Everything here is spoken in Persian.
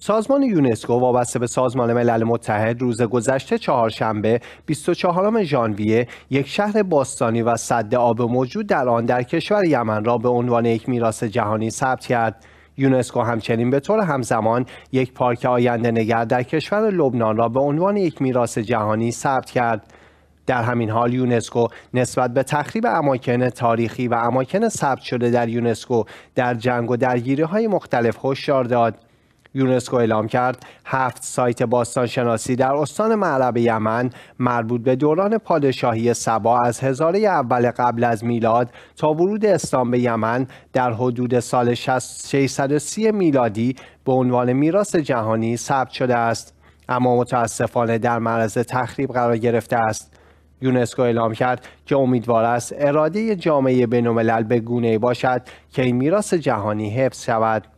سازمان یونسکو وابسته به سازمان ملل متحد روز گذشته چهارشنبه 24 ژانویه یک شهر باستانی و صد آب موجود در آن در کشور یمن را به عنوان یک میراث جهانی ثبت کرد. یونسکو همچنین به طور همزمان یک پارک آینده نگر در کشور لبنان را به عنوان یک میراث جهانی ثبت کرد. در همین حال یونسکو نسبت به تخریب اماکن تاریخی و اماکن ثبت شده در یونسکو در جنگ و درگیری های مختلف هشدار داد. یونسکو اعلام کرد هفت سایت باستانشناسی در استان معرب یمن مربوط به دوران پادشاهی سبا از هزاره اول قبل از میلاد تا ورود اسلام به یمن در حدود سال 630 میلادی به عنوان میراث جهانی ثبت شده است اما متاسفانه در معرض تخریب قرار گرفته است یونسکو اعلام کرد که امیدوار است اراده جامعه بینالملل به گونه باشد که این میراث جهانی حفظ شود